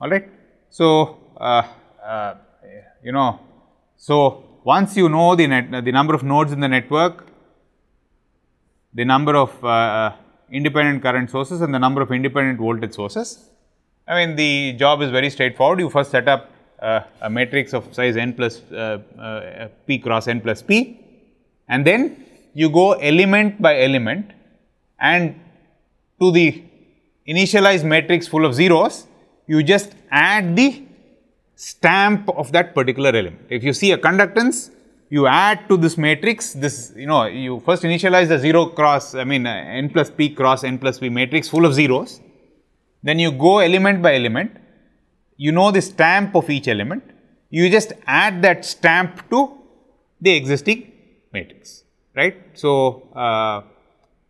all right. So, uh, uh, you know, so once you know the net, the number of nodes in the network, the number of uh, independent current sources and the number of independent voltage sources. I mean the job is very straightforward, you first set up uh, a matrix of size n plus uh, uh, p cross n plus p and then you go element by element and to the initialized matrix full of zeros you just add the stamp of that particular element. If you see a conductance, you add to this matrix, this, you know, you first initialize the 0 cross, I mean, uh, n plus p cross n plus p matrix full of zeros. Then you go element by element, you know the stamp of each element, you just add that stamp to the existing matrix, right. So, uh,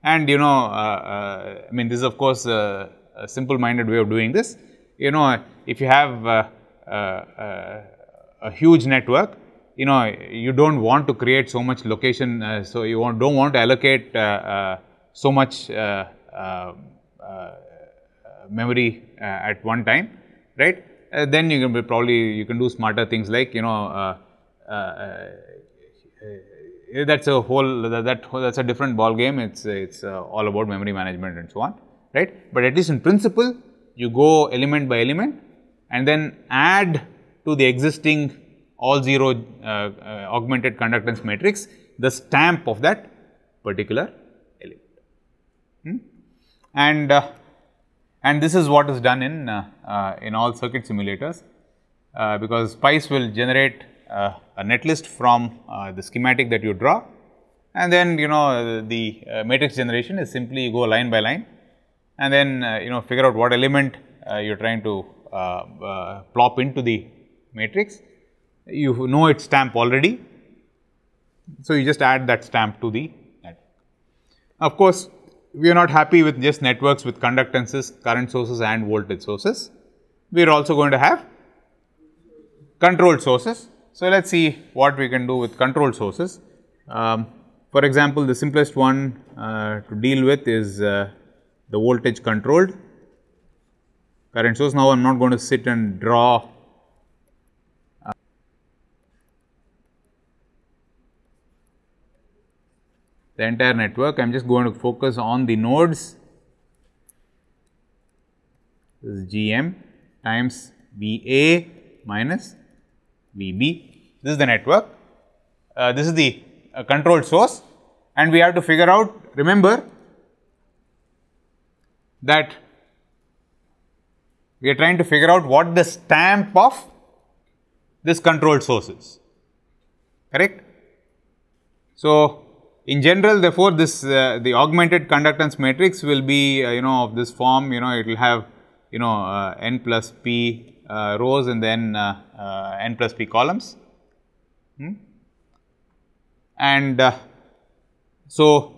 and you know, uh, uh I mean, this is of course a simple minded way of doing this you know, if you have uh, uh, uh, a huge network, you know, you don't want to create so much location, uh, so you want, don't want to allocate uh, so much memory at one time, right? then you can probably you can do smarter things like you know that's a whole that, that's a different ball game. It's it's all about memory management and so on, right? But at least in principle, you go element by element and then add to the existing all 0 uh, uh, augmented conductance matrix the stamp of that particular element. Hmm? And, uh, and this is what is done in, uh, uh, in all circuit simulators uh, because SPICE will generate a netlist from the schematic that you draw and then you know the matrix generation is simply you go line by line and then uh, you know figure out what element uh, you are trying to uh, uh, plop into the matrix. You know its stamp already. So, you just add that stamp to the network. Of course, we are not happy with just networks with conductances, current sources and voltage sources. We are also going to have controlled sources. So, let us see what we can do with controlled sources. Um, for example, the simplest one uh, to deal with is uh, the voltage controlled current source. Now, I am not going to sit and draw uh, the entire network. I am just going to focus on the nodes this is Gm times Va minus Vb. This is the network. Uh, this is the uh, source and we have to figure out remember that we are trying to figure out what the stamp of this controlled source is, correct? So, in general therefore, this uh, the augmented conductance matrix will be uh, you know of this form you know it will have you know uh, n plus p uh, rows and then uh, uh, n plus p columns hmm? and so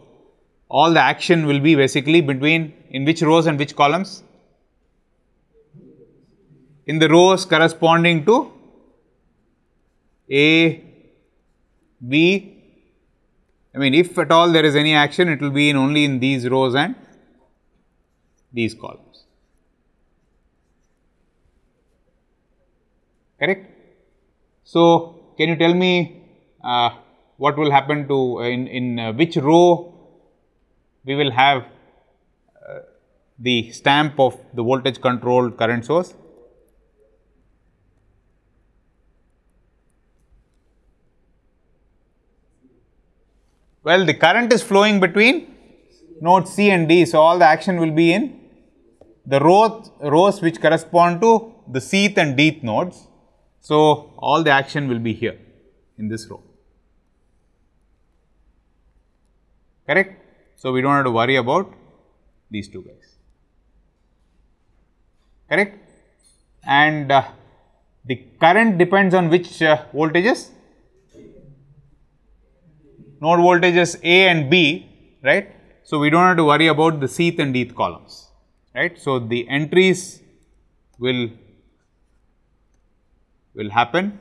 all the action will be basically between in which rows and which columns? In the rows corresponding to A, B, I mean if at all there is any action it will be in only in these rows and these columns, correct. So, can you tell me uh, what will happen to uh, in, in uh, which row we will have the stamp of the voltage controlled current source. Well, the current is flowing between nodes C and D. So, all the action will be in the rows, rows which correspond to the Cth and Dth nodes. So, all the action will be here in this row, correct. So, we do not have to worry about these two guys correct and uh, the current depends on which uh, voltages node voltages A and B right. So, we do not have to worry about the C and D columns right. So, the entries will will happen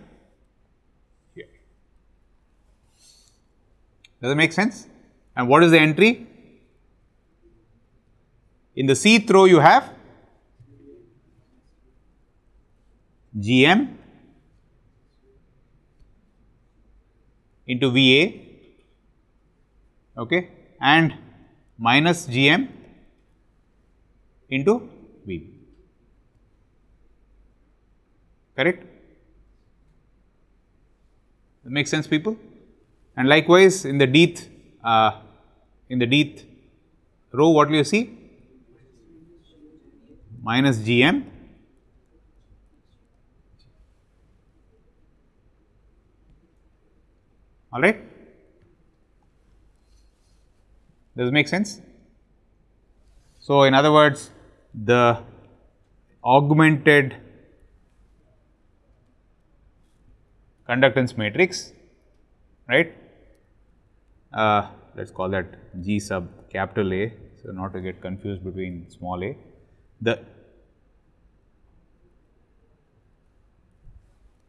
here. Does it make sense? And what is the entry? In the C row you have GM into VA okay, and minus GM into VB, correct? That makes sense people? And likewise in the dth, uh, in the dth row what will you see? Minus GM all right. Does it make sense? So, in other words, the augmented conductance matrix, right. Uh, let us call that G sub capital A. So, not to get confused between small a. The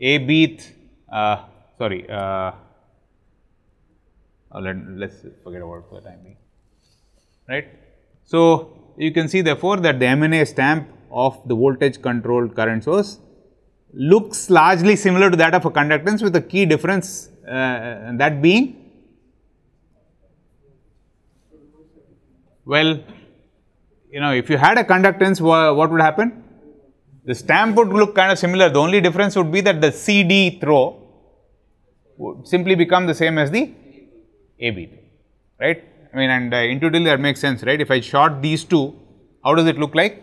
A bth, uh, sorry, uh, uh, let us forget about for the time being, right. So, you can see therefore, that the MNA stamp of the voltage controlled current source looks largely similar to that of a conductance with a key difference uh, that being well you know if you had a conductance what would happen the stamp would look kind of similar the only difference would be that the CD throw would simply become the same as the AB, right. I mean and uh, intuitively that makes sense, right. If I short these two, how does it look like?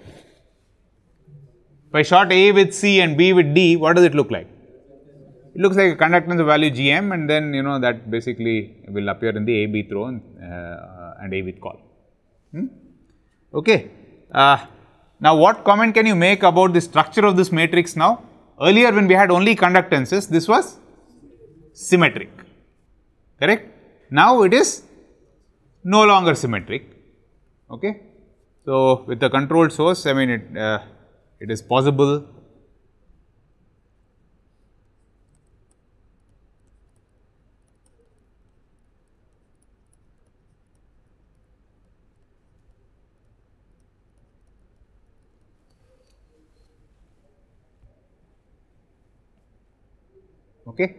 If I short A with C and B with D, what does it look like? It looks like a conductance value GM and then you know that basically will appear in the AB throw and, uh, and A with call. Hmm? Okay. Uh, now, what comment can you make about the structure of this matrix now? Earlier when we had only conductances, this was symmetric, correct? Now, it is no longer symmetric. Okay. So, with the controlled source, I mean it, uh, it is possible okay.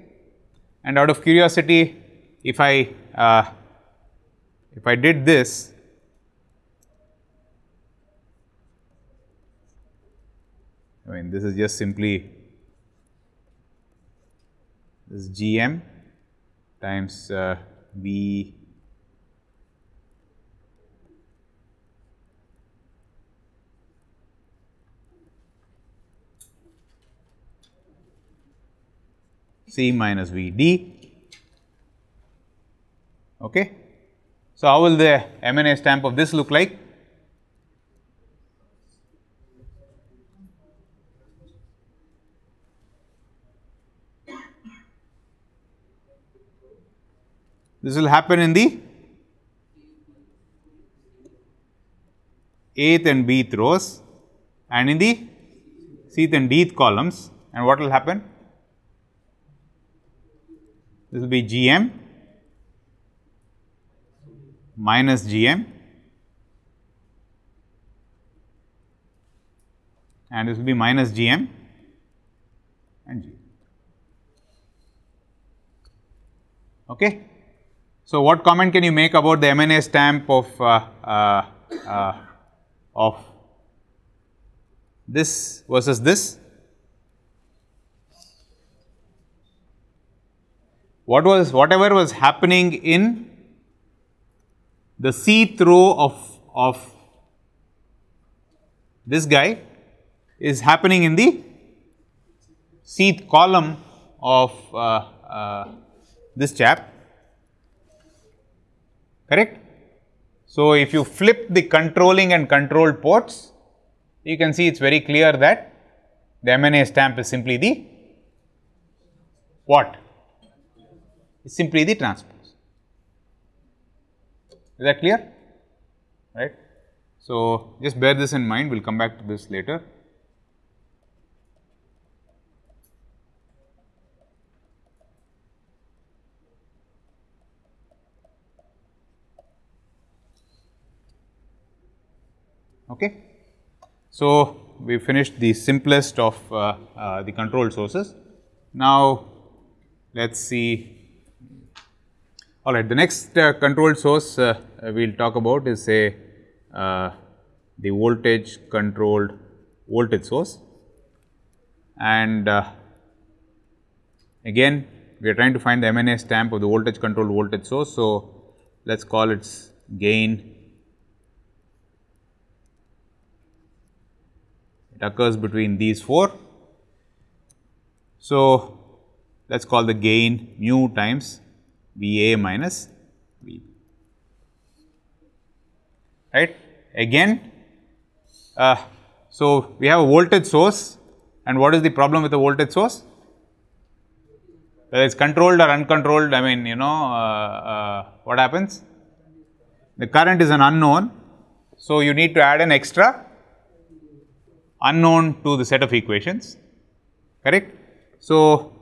And out of curiosity, if I uh, if I did this I mean this is just simply this GM times uh, minus V D Okay. So, how will the M&A stamp of this look like? This will happen in the eighth and bth rows and in the cth and dth columns and what will happen? This will be Gm minus GM and this will be minus GM and GM. Okay. So, what comment can you make about the MNA stamp of uh, uh, uh, of this versus this? What was whatever was happening in the c through row of, of this guy is happening in the seat column of uh, uh, this chap, correct? So, if you flip the controlling and controlled ports, you can see it is very clear that the MNA stamp is simply the what? It's simply the transport. Is that clear? Right. So, just bear this in mind, we will come back to this later. Okay. So, we finished the simplest of uh, uh, the control sources. Now, let us see all right, the next uh, controlled source uh, we will talk about is say uh, the voltage controlled voltage source. And uh, again we are trying to find the MNA stamp of the voltage controlled voltage source. So, let us call its gain it occurs between these 4. So, let us call the gain mu times V A minus V B. Right? Again, uh, so we have a voltage source and what is the problem with the voltage source? Whether it is controlled or uncontrolled, I mean you know uh, uh, what happens? The current is an unknown, so you need to add an extra unknown to the set of equations, correct? So,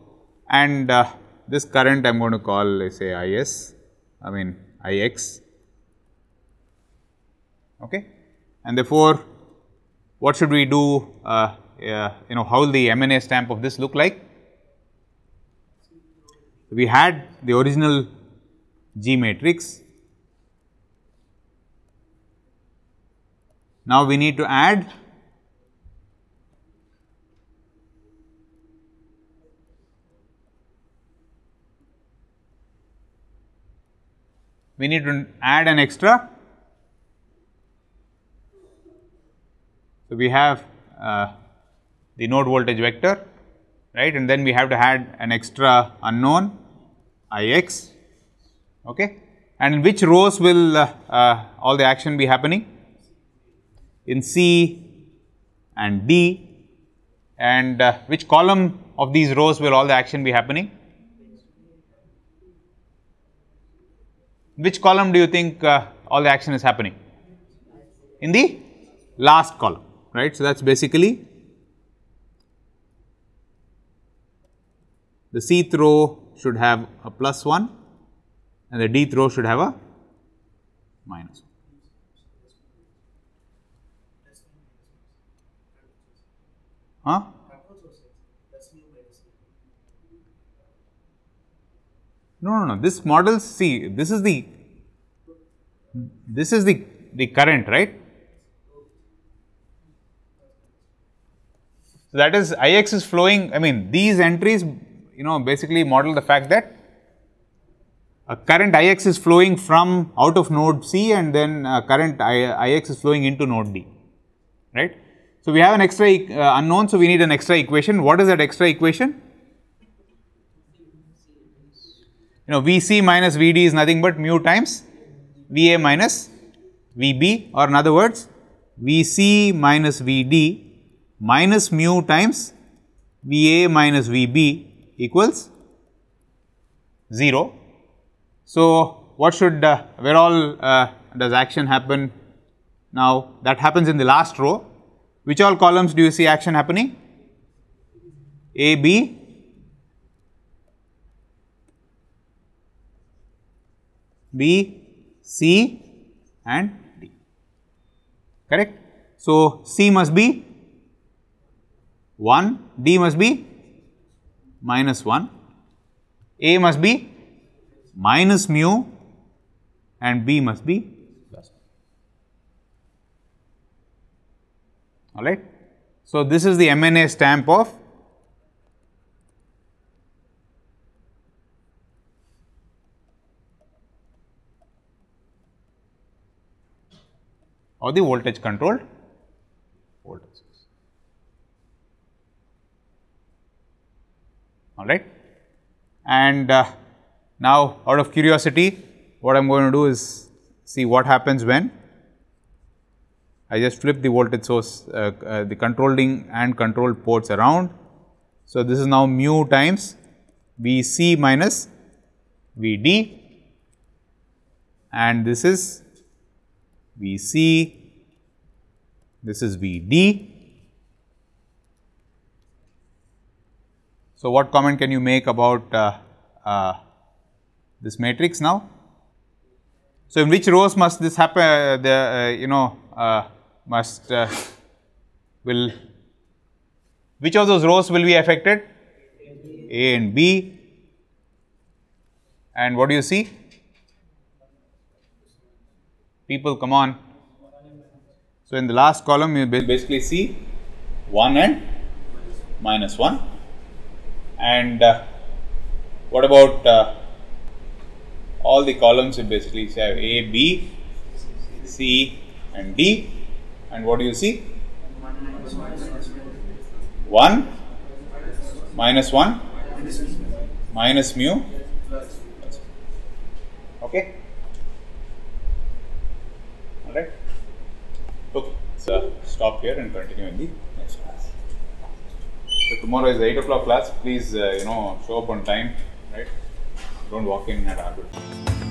and uh, this current I am going to call let's say I s, I mean I x. Okay. And therefore, what should we do, uh, uh, you know, how will the MNA stamp of this look like? We had the original G matrix. Now, we need to add we need to add an extra. So, we have uh, the node voltage vector right and then we have to add an extra unknown I x okay. and in which rows will uh, uh, all the action be happening in C and D and uh, which column of these rows will all the action be happening which column do you think uh, all the action is happening? In the last column, right. So, that is basically the C throw should have a plus 1 and the D throw should have a minus 1. Huh? No, no, no. This model, see, this is the, this is the, the current, right? So, that is Ix is flowing, I mean, these entries, you know, basically model the fact that a current Ix is flowing from out of node C and then current I, Ix is flowing into node D, right? So, we have an extra uh, unknown, so we need an extra equation. What is that extra equation? you know Vc minus Vd is nothing but mu times Va minus Vb or in other words Vc minus Vd minus mu times Va minus Vb equals 0. So, what should uh, where all uh, does action happen now that happens in the last row which all columns do you see action happening A, B B, C and D, correct. So, C must be 1, D must be minus 1, A must be minus mu and B must be plus. All right. So, this is the MNA stamp of or the voltage controlled voltages. All right. And uh, now, out of curiosity, what I am going to do is see what happens when I just flip the voltage source, uh, uh, the controlling and controlled ports around. So, this is now mu times V c minus V d and this is VC, this is VD. So, what comment can you make about uh, uh, this matrix now? So, in which rows must this happen, uh, the, uh, you know, uh, must, uh, will, which of those rows will be affected? A and B. And what do you see? people come on. So, in the last column you basically see 1 and minus 1 and uh, what about uh, all the columns you basically have A, B, C and D and what do you see? 1 minus 1 minus mu okay Okay, so stop here and continue in the next class. So tomorrow is the 8 o'clock class. Please, uh, you know, show up on time, right? Don't walk in at arbitrary.